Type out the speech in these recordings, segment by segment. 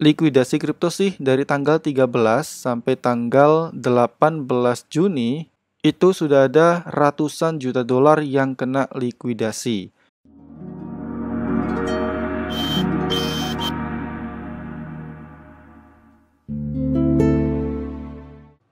likuidasi kripto sih dari tanggal 13 sampai tanggal 18 Juni itu sudah ada ratusan juta dolar yang kena likuidasi.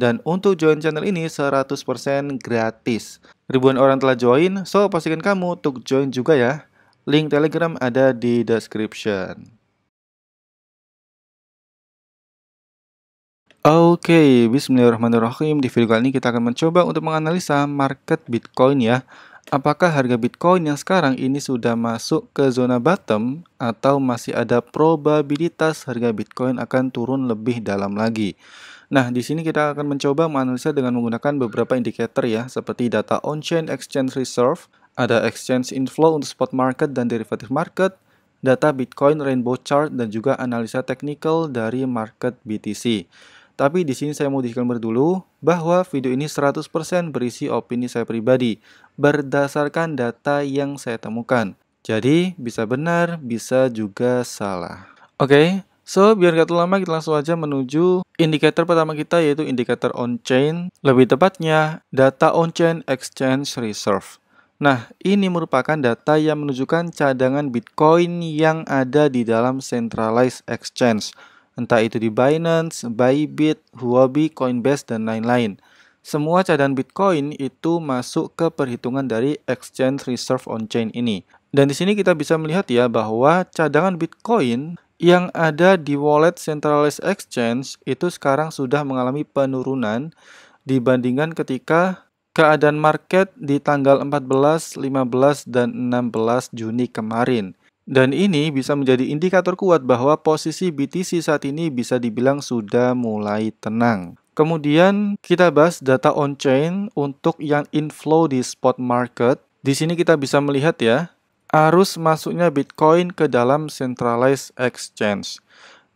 Dan untuk join channel ini 100% gratis. Ribuan orang telah join, so pastikan kamu untuk join juga ya. Link Telegram ada di description. Oke, okay, bismillahirrahmanirrahim. Di video kali ini kita akan mencoba untuk menganalisa market Bitcoin ya. Apakah harga Bitcoin yang sekarang ini sudah masuk ke zona bottom atau masih ada probabilitas harga Bitcoin akan turun lebih dalam lagi? Nah, di sini kita akan mencoba menganalisa dengan menggunakan beberapa indikator ya, seperti data on-chain exchange reserve, ada exchange inflow untuk spot market dan derivative market, data Bitcoin rainbow chart dan juga analisa technical dari market BTC. Tapi di sini saya mau disclaimer dulu bahwa video ini 100% berisi opini saya pribadi berdasarkan data yang saya temukan. Jadi bisa benar, bisa juga salah. Oke, okay, So, biar gak terlalu lama kita langsung aja menuju indikator pertama kita yaitu indikator on-chain, lebih tepatnya data on-chain exchange reserve. Nah, ini merupakan data yang menunjukkan cadangan Bitcoin yang ada di dalam centralized exchange, entah itu di Binance, Bybit, Huobi, Coinbase, dan lain-lain. Semua cadangan Bitcoin itu masuk ke perhitungan dari exchange reserve on-chain ini. Dan di sini kita bisa melihat ya bahwa cadangan Bitcoin yang ada di wallet centralized exchange itu sekarang sudah mengalami penurunan dibandingkan ketika keadaan market di tanggal 14, 15, dan 16 Juni kemarin. Dan ini bisa menjadi indikator kuat bahwa posisi BTC saat ini bisa dibilang sudah mulai tenang. Kemudian kita bahas data on-chain untuk yang inflow di spot market. Di sini kita bisa melihat ya, arus masuknya Bitcoin ke dalam centralized exchange.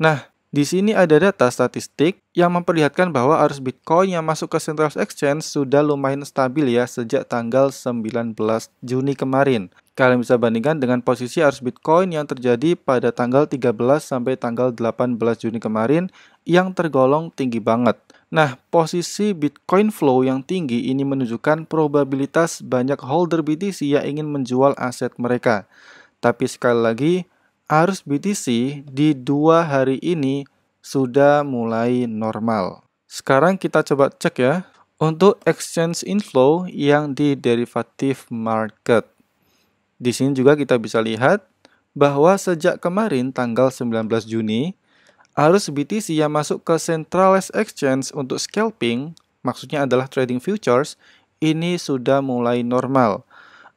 Nah, di sini ada data statistik yang memperlihatkan bahwa arus Bitcoin yang masuk ke centralized Exchange sudah lumayan stabil ya sejak tanggal 19 Juni kemarin. Kalian bisa bandingkan dengan posisi arus Bitcoin yang terjadi pada tanggal 13 sampai tanggal 18 Juni kemarin yang tergolong tinggi banget. Nah, posisi Bitcoin flow yang tinggi ini menunjukkan probabilitas banyak holder BTC yang ingin menjual aset mereka. Tapi sekali lagi, arus BTC di dua hari ini sudah mulai normal. Sekarang kita coba cek ya, untuk exchange inflow yang di derivative market. Di sini juga kita bisa lihat bahwa sejak kemarin tanggal 19 Juni, arus BTC yang masuk ke centralized exchange untuk scalping, maksudnya adalah trading futures, ini sudah mulai normal.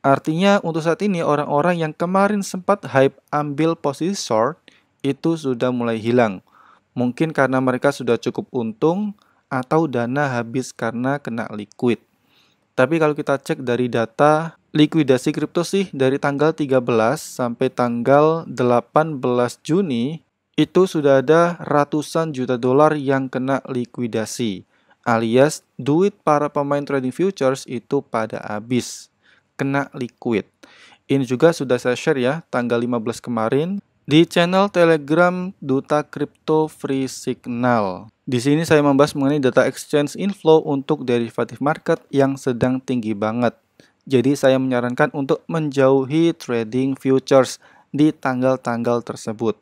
Artinya untuk saat ini orang-orang yang kemarin sempat hype ambil posisi short itu sudah mulai hilang. Mungkin karena mereka sudah cukup untung atau dana habis karena kena liquid. Tapi kalau kita cek dari data likuidasi kripto sih dari tanggal 13 sampai tanggal 18 Juni itu sudah ada ratusan juta dolar yang kena likuidasi, alias duit para pemain trading futures itu pada habis, kena liquid. Ini juga sudah saya share ya, tanggal 15 kemarin di channel Telegram Duta Crypto Free Signal. Di sini saya membahas mengenai data exchange inflow untuk derivative market yang sedang tinggi banget. Jadi saya menyarankan untuk menjauhi trading futures di tanggal-tanggal tersebut.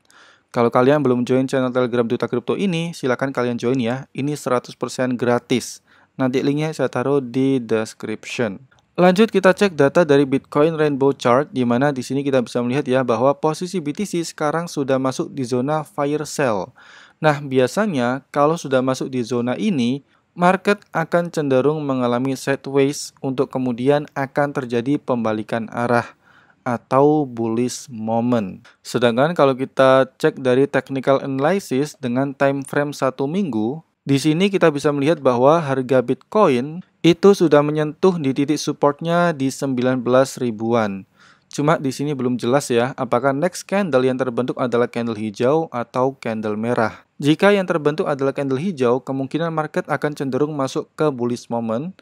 Kalau kalian belum join channel Telegram Duta Kripto ini, silahkan kalian join ya. Ini 100% gratis. Nanti linknya saya taruh di description. Lanjut kita cek data dari Bitcoin Rainbow Chart, di mana di sini kita bisa melihat ya bahwa posisi BTC sekarang sudah masuk di zona fire sale. Nah, biasanya kalau sudah masuk di zona ini, market akan cenderung mengalami sideways untuk kemudian akan terjadi pembalikan arah atau bullish moment. Sedangkan kalau kita cek dari technical analysis dengan time frame satu minggu, di sini kita bisa melihat bahwa harga Bitcoin itu sudah menyentuh di titik supportnya di 19 ribuan. Cuma di sini belum jelas ya, apakah next candle yang terbentuk adalah candle hijau atau candle merah. Jika yang terbentuk adalah candle hijau, kemungkinan market akan cenderung masuk ke bullish moment.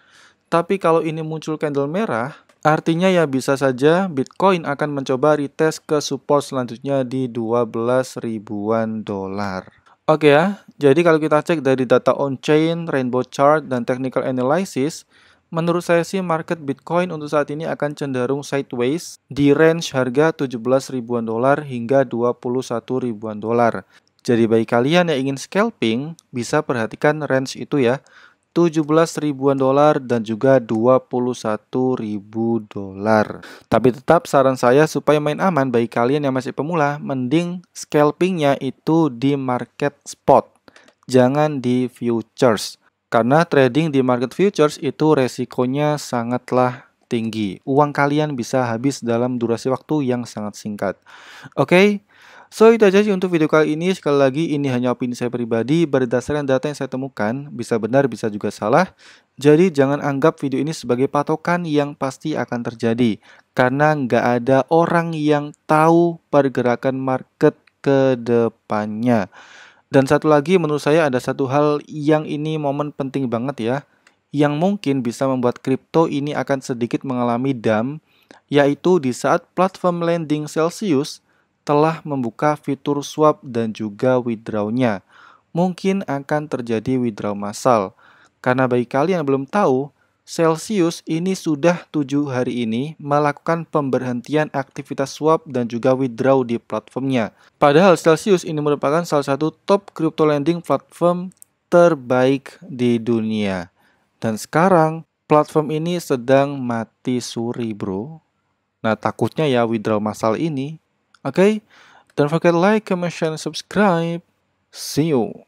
Tapi kalau ini muncul candle merah, Artinya ya bisa saja Bitcoin akan mencoba retest ke support selanjutnya di 12 ribuan dolar. Oke ya, jadi kalau kita cek dari data on-chain, rainbow chart, dan technical analysis, menurut saya sih market Bitcoin untuk saat ini akan cenderung sideways di range harga 17 ribuan dolar hingga 21 ribuan dolar. Jadi bagi kalian yang ingin scalping, bisa perhatikan range itu ya. 17 ribuan dolar dan juga 21 ribu dolar. Tapi tetap saran saya supaya main aman bagi kalian yang masih pemula, mending scalpingnya itu di market spot, jangan di futures. Karena trading di market futures itu resikonya sangatlah tinggi. Uang kalian bisa habis dalam durasi waktu yang sangat singkat. Oke, okay? So itu aja sih untuk video kali ini. Sekali lagi ini hanya opini saya pribadi berdasarkan data yang saya temukan. Bisa benar, bisa juga salah. Jadi jangan anggap video ini sebagai patokan yang pasti akan terjadi. Karena nggak ada orang yang tahu pergerakan market ke depannya. Dan satu lagi menurut saya ada satu hal yang ini momen penting banget ya. Yang mungkin bisa membuat kripto ini akan sedikit mengalami dam. Yaitu di saat platform lending Celsius telah membuka fitur swap dan juga withdrawnya, Mungkin akan terjadi withdraw massal. Karena bagi kalian yang belum tahu, Celsius ini sudah tujuh hari ini melakukan pemberhentian aktivitas swap dan juga withdraw di platformnya. Padahal Celsius ini merupakan salah satu top crypto lending platform terbaik di dunia. Dan sekarang platform ini sedang mati suri bro. Nah takutnya ya withdraw massal ini Okay, don't forget like, comment, share, and subscribe. See you.